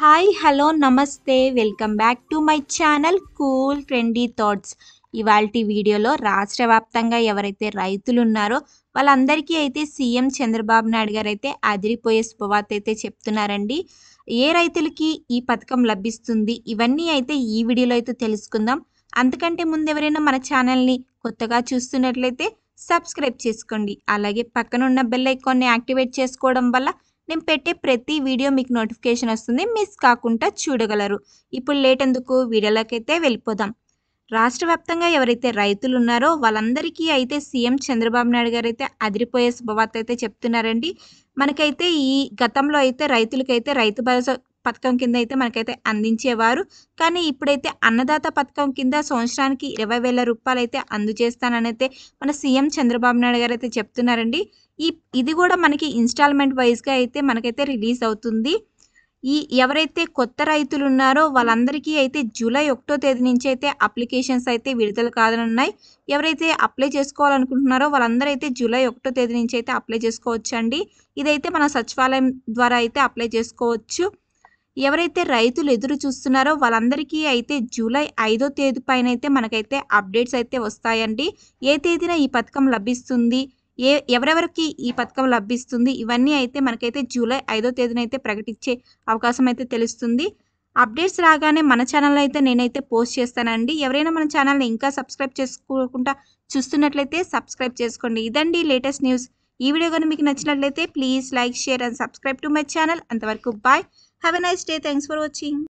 hi hello నమస్తే welcome back to my channel cool trendy thoughts ఇవాళ వీడియోలో రాష్ట్ర వ్యాప్తంగా ఎవరైతే రైతులు ఉన్నారో వాళ్ళందరికీ అయితే సీఎం చంద్రబాబు నాయుడు గారు అయితే అదిరిపోయే శుభవార్త అయితే చెప్తున్నారండి ఏ రైతులకి ఈ పథకం లభిస్తుంది ఇవన్నీ అయితే ఈ వీడియోలో అయితే తెలుసుకుందాం అంతకంటే ముందు ఎవరైనా మన ఛానల్ని కొత్తగా చూస్తున్నట్లయితే సబ్స్క్రైబ్ చేసుకోండి అలాగే పక్కన ఉన్న బెల్ ఐకాన్ని యాక్టివేట్ చేసుకోవడం వల్ల నేను పెట్టే ప్రతి వీడియో మీకు నోటిఫికేషన్ వస్తుంది మిస్ కాకుండా చూడగలరు ఇప్పుడు లేట్ ఎందుకు వీడియోలకైతే వెళ్ళిపోదాం రాష్ట్ర వ్యాప్తంగా ఎవరైతే రైతులు ఉన్నారో వాళ్ళందరికీ అయితే సీఎం చంద్రబాబు నాయుడు గారు అయితే అదిరిపోయే శుభవార్త అయితే చెప్తున్నారండి మనకైతే ఈ గతంలో అయితే రైతులకైతే రైతు భరోసా పథకం కింద అయితే మనకైతే అందించేవారు కానీ ఇప్పుడైతే అన్నదాత పథకం కింద సంవత్సరానికి ఇరవై వేల రూపాయలు అయితే అందజేస్తానని అయితే మన సీఎం చంద్రబాబు నాయుడు గారు అయితే చెప్తున్నారండి ఈ ఇది కూడా మనకి ఇన్స్టాల్మెంట్ వైజ్గా అయితే మనకైతే రిలీజ్ అవుతుంది ఈ ఎవరైతే కొత్త రైతులు ఉన్నారో వాళ్ళందరికీ అయితే జూలై ఒకటో తేదీ నుంచి అయితే అప్లికేషన్స్ అయితే విడుదల కాదనున్నాయి ఎవరైతే అప్లై చేసుకోవాలనుకుంటున్నారో వాళ్ళందరూ అయితే జూలై ఒకటో తేదీ నుంచి అయితే అప్లై చేసుకోవచ్చండి ఇదైతే మన సచివాలయం ద్వారా అయితే అప్లై చేసుకోవచ్చు ఎవరైతే రైతులు ఎదురు చూస్తున్నారో వాళ్ళందరికీ అయితే జూలై ఐదో తేదీ పైన అయితే మనకైతే అప్డేట్స్ అయితే వస్తాయండి ఏ తేదీన ఈ పథకం లభిస్తుంది ఏ ఎవరెవరికి ఈ పథకం లభిస్తుంది ఇవన్నీ అయితే మనకైతే జూలై ఐదో తేదీన అయితే ప్రకటించే అవకాశం అయితే తెలుస్తుంది అప్డేట్స్ రాగానే మన ఛానల్ అయితే నేనైతే పోస్ట్ చేస్తానండి ఎవరైనా మన ఛానల్ని ఇంకా సబ్స్క్రైబ్ చేసుకోకుండా చూస్తున్నట్లయితే సబ్స్క్రైబ్ చేసుకోండి ఇదండి లేటెస్ట్ న్యూస్ ఈ వీడియో కనుక మీకు నచ్చినట్లయితే please like share and subscribe to my channel అంతవరకు bye have a nice day thanks for watching